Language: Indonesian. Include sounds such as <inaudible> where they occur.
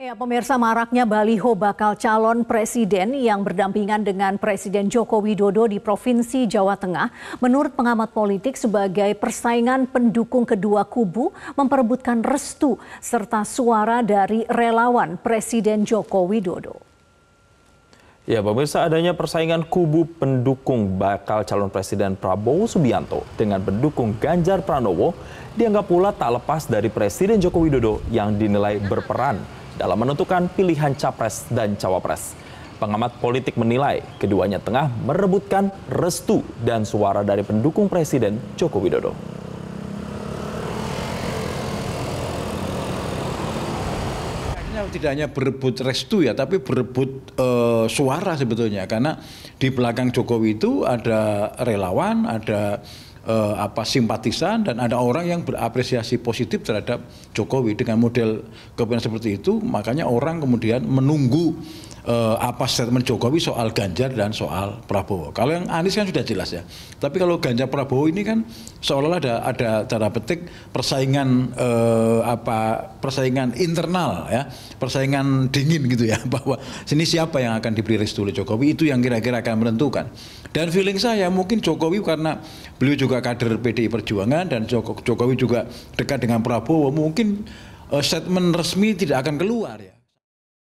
Ya, pemirsa maraknya baliho bakal calon presiden yang berdampingan dengan Presiden Joko Widodo di Provinsi Jawa Tengah, menurut pengamat politik sebagai persaingan pendukung kedua kubu memperebutkan restu serta suara dari relawan Presiden Joko Widodo. Ya, pemirsa adanya persaingan kubu pendukung bakal calon presiden Prabowo Subianto dengan pendukung Ganjar Pranowo dianggap pula tak lepas dari Presiden Joko Widodo yang dinilai berperan dalam menentukan pilihan capres dan cawapres. Pengamat politik menilai keduanya tengah merebutkan restu dan suara dari pendukung Presiden Joko Widodo. tidak hanya berebut restu ya, tapi berebut e, suara sebetulnya karena di belakang Jokowi itu ada relawan, ada eh, apa simpatisan dan ada orang yang berapresiasi positif terhadap Jokowi dengan model kepemimpinan seperti itu makanya orang kemudian menunggu uh, apa statement Jokowi soal Ganjar dan soal Prabowo. Kalau yang Anies kan sudah jelas ya. Tapi kalau Ganjar Prabowo ini kan seolah-olah ada ada cara petik persaingan uh, apa persaingan internal ya, persaingan dingin gitu ya <laughs> bahwa sini siapa yang akan diberi restu oleh Jokowi itu yang kira-kira akan menentukan. Dan feeling saya mungkin Jokowi karena beliau juga kader PDI Perjuangan dan Jokowi juga dekat dengan Prabowo mungkin eh, statement resmi tidak akan keluar ya.